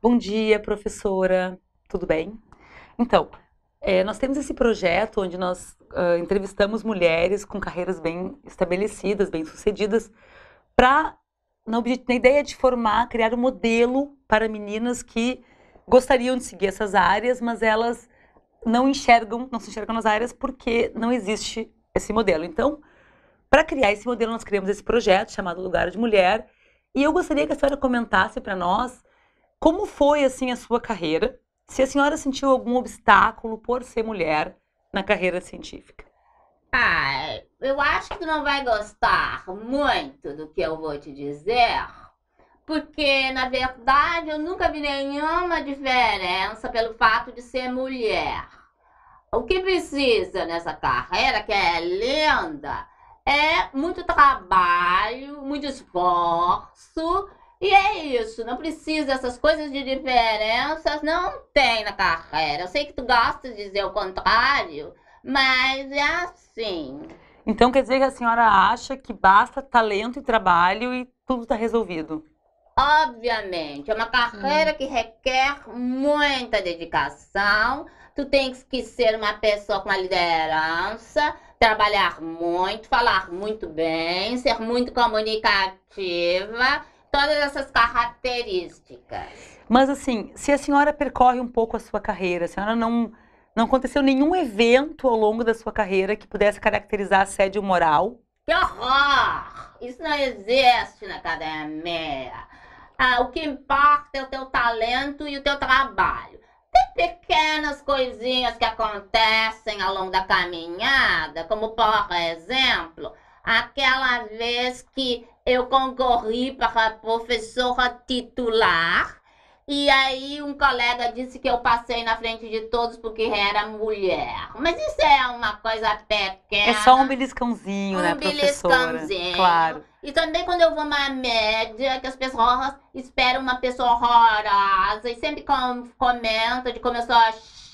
Bom dia, professora, tudo bem? Então, é, nós temos esse projeto onde nós uh, entrevistamos mulheres com carreiras bem estabelecidas, bem sucedidas, para na, na, ideia de formar, criar um modelo para meninas que gostariam de seguir essas áreas, mas elas não enxergam, não se enxergam nas áreas porque não existe esse modelo. Então, para criar esse modelo, nós criamos esse projeto chamado Lugar de Mulher. E eu gostaria que a senhora comentasse para nós como foi assim a sua carreira? Se a senhora sentiu algum obstáculo por ser mulher na carreira científica? Ah, eu acho que tu não vai gostar muito do que eu vou te dizer, porque na verdade eu nunca vi nenhuma diferença pelo fato de ser mulher. O que precisa nessa carreira que é linda é muito trabalho, muito esforço e é isso, não precisa essas coisas de diferenças, não tem na carreira. Eu sei que tu gosta de dizer o contrário, mas é assim. Então quer dizer que a senhora acha que basta talento e trabalho e tudo está resolvido? Obviamente, é uma carreira hum. que requer muita dedicação. Tu tens que ser uma pessoa com a liderança, trabalhar muito, falar muito bem, ser muito comunicativa todas essas características. Mas assim, se a senhora percorre um pouco a sua carreira, a senhora não não aconteceu nenhum evento ao longo da sua carreira que pudesse caracterizar assédio moral? Que horror! Isso não existe na academia. Ah, o que importa é o teu talento e o teu trabalho. Tem pequenas coisinhas que acontecem ao longo da caminhada, como por exemplo, aquela vez que eu concorri para professora titular. E aí um colega disse que eu passei na frente de todos porque era mulher. Mas isso é uma coisa pequena. É só um beliscãozinho, um né, professora? Um beliscãozinho. Claro. E também quando eu vou na média, que as pessoas esperam uma pessoa horrorosa e sempre com, comenta de como eu sou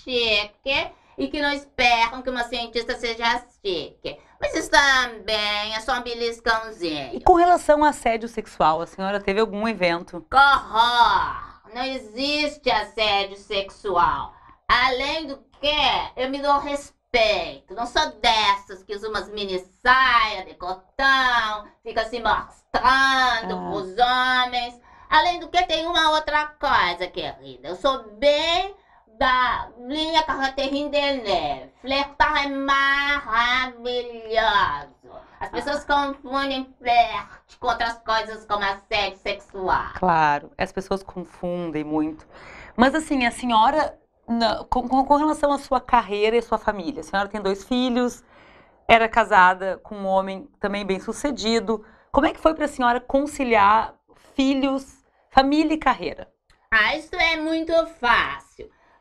chique e que não esperam que uma cientista seja chique. Mas isso também é só um beliscãozinho. E com relação a assédio sexual, a senhora teve algum evento? Corró! Não existe assédio sexual. Além do que, eu me dou respeito. Não sou dessas que usam umas mini saia, decotão, fica se mostrando ah. os homens. Além do que, tem uma outra coisa, querida. Eu sou bem da minha de Deneuve. Flertar é maravilhoso. As pessoas confundem flerte com outras coisas como assédio sexual. Claro, as pessoas confundem muito. Mas assim, a senhora, com, com, relação à sua carreira e sua família, a senhora tem dois filhos, era casada com um homem também bem sucedido. Como é que foi para a senhora conciliar filhos, família e carreira? Ah, isso é muito fácil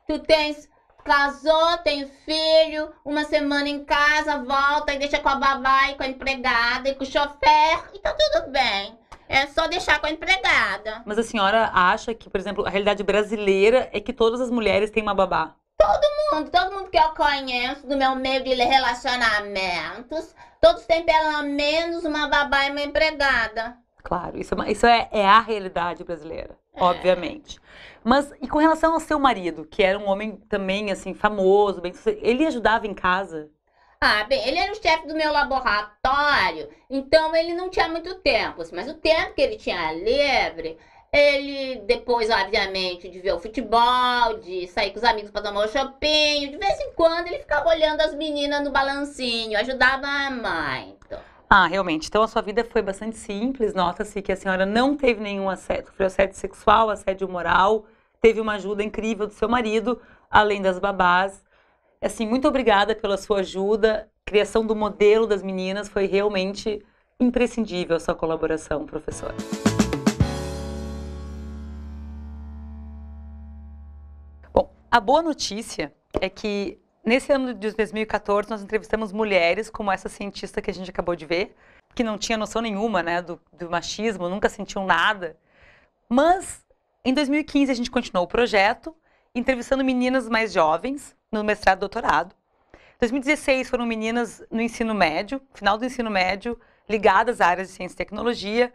Tu tens casou, tem filho, uma semana em casa, volta e deixa com a babá e com a empregada e com o chofer, e tá tudo bem. É só deixar com a empregada. Mas a senhora acha que, por exemplo, a realidade brasileira é que todas as mulheres têm uma babá? Todo mundo, todo mundo que eu conheço do meu meio de relacionamentos, todos têm pelo menos uma babá e uma empregada. Claro, isso é, uma, isso é, é a realidade brasileira. É. Obviamente. Mas e com relação ao seu marido, que era um homem também assim famoso, bem, ele ajudava em casa? Ah, bem, ele era o chefe do meu laboratório, então ele não tinha muito tempo, assim, mas o tempo que ele tinha livre, ele depois, obviamente, de ver o futebol, de sair com os amigos para tomar o shopping, de vez em quando ele ficava olhando as meninas no balancinho, ajudava a mãe. Ah, realmente. Então a sua vida foi bastante simples. Nota-se que a senhora não teve nenhum assédio, foi assédio sexual, assédio moral, teve uma ajuda incrível do seu marido, além das babás. Assim, muito obrigada pela sua ajuda. criação do modelo das meninas foi realmente imprescindível a sua colaboração, professora. Bom, a boa notícia é que Nesse ano de 2014, nós entrevistamos mulheres como essa cientista que a gente acabou de ver, que não tinha noção nenhuma né, do, do machismo, nunca sentiam nada. Mas em 2015 a gente continuou o projeto, entrevistando meninas mais jovens no mestrado e doutorado. 2016 foram meninas no ensino médio, final do ensino médio, ligadas à área de ciência e tecnologia.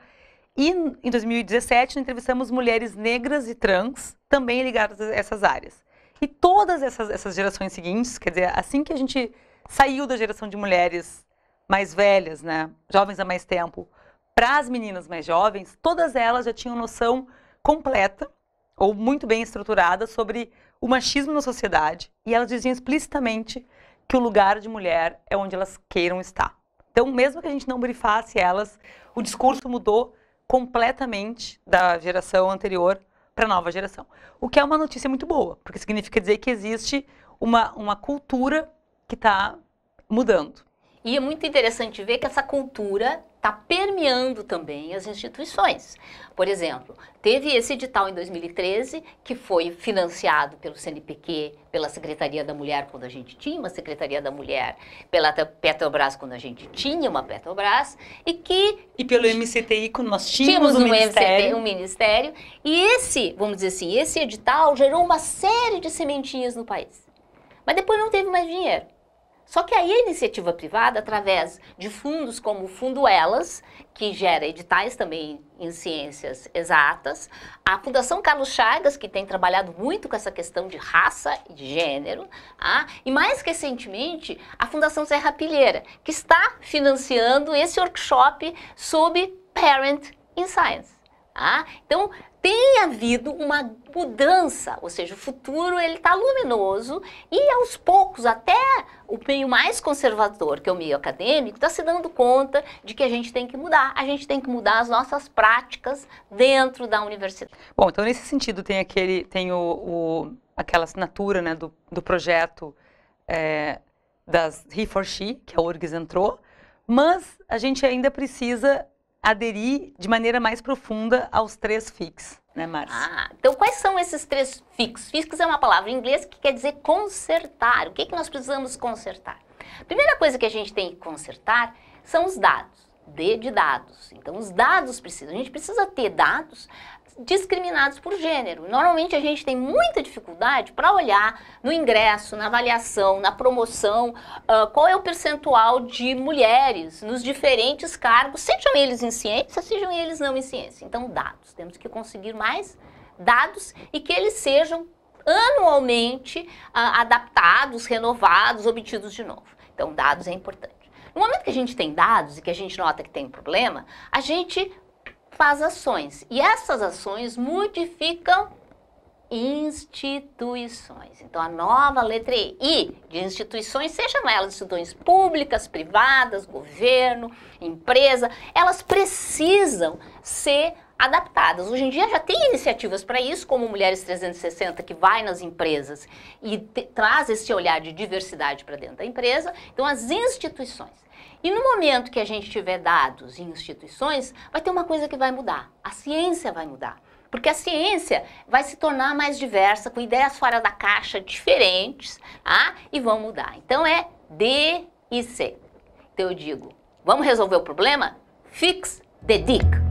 E em 2017 entrevistamos mulheres negras e trans, também ligadas a essas áreas. E todas essas, essas gerações seguintes, quer dizer, assim que a gente saiu da geração de mulheres mais velhas, né, jovens há mais tempo, para as meninas mais jovens, todas elas já tinham noção completa ou muito bem estruturada sobre o machismo na sociedade e elas diziam explicitamente que o lugar de mulher é onde elas queiram estar. Então, mesmo que a gente não brifasse elas, o discurso mudou completamente da geração anterior para a nova geração. O que é uma notícia muito boa, porque significa dizer que existe uma, uma cultura que está mudando. E é muito interessante ver que essa cultura está permeando também as instituições. Por exemplo, teve esse edital em 2013 que foi financiado pelo CNPq, pela Secretaria da Mulher quando a gente tinha uma Secretaria da Mulher, pela Petrobras quando a gente tinha uma Petrobras e que e pelo MCTI quando nós tínhamos, tínhamos um, um, ministério. um ministério e esse, vamos dizer assim, esse edital gerou uma série de sementinhas no país. Mas depois não teve mais dinheiro. Só que aí a iniciativa privada, através de fundos como o Fundo Elas, que gera editais também em ciências exatas, a Fundação Carlos Chagas, que tem trabalhado muito com essa questão de raça e de gênero, ah, e mais recentemente a Fundação Serra Pilheira, que está financiando esse workshop sobre Parent in Science. Tá? Então, tem havido uma mudança, ou seja, o futuro ele está luminoso e aos poucos até o meio mais conservador, que é o meio acadêmico, está se dando conta de que a gente tem que mudar, a gente tem que mudar as nossas práticas dentro da universidade. Bom, então nesse sentido tem aquele, tem o, o aquela assinatura né, do, do projeto é, das He for She, que é a URGS entrou, mas a gente ainda precisa aderir de maneira mais profunda aos três FICs, né, Márcia? Ah, então quais são esses três FICs? FICs é uma palavra em inglês que quer dizer consertar. O que, é que nós precisamos consertar? A primeira coisa que a gente tem que consertar são os dados. D de dados. Então, os dados precisam, a gente precisa ter dados discriminados por gênero. Normalmente a gente tem muita dificuldade para olhar no ingresso, na avaliação, na promoção, uh, qual é o percentual de mulheres nos diferentes cargos, sejam eles em ciência, sejam eles não em ciência. Então, dados. Temos que conseguir mais dados e que eles sejam anualmente uh, adaptados, renovados, obtidos de novo. Então, dados é importante. No momento que a gente tem dados e que a gente nota que tem um problema, a gente faz ações. E essas ações modificam instituições. Então, a nova letra I de instituições, sejam elas instituições públicas, privadas, governo, empresa, elas precisam ser adaptadas. Hoje em dia já tem iniciativas para isso, como Mulheres 360, que vai nas empresas e te, traz esse olhar de diversidade para dentro da empresa. Então, as instituições. E no momento que a gente tiver dados em instituições, vai ter uma coisa que vai mudar: a ciência vai mudar. Porque a ciência vai se tornar mais diversa, com ideias fora da caixa diferentes, tá? e vão mudar. Então é D e C. Então eu digo, vamos resolver o problema? Fix the dick.